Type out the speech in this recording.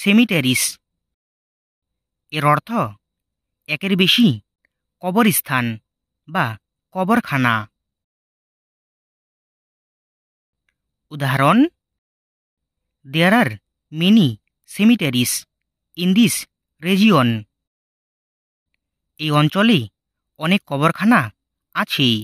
সেমিটেরিস এর অর্থ একের বেশি কবরস্থান বা কবরখানা উদাহরণ there are many cemeteries in this region এই অঞ্চলে অনেক কবরখানা আছেই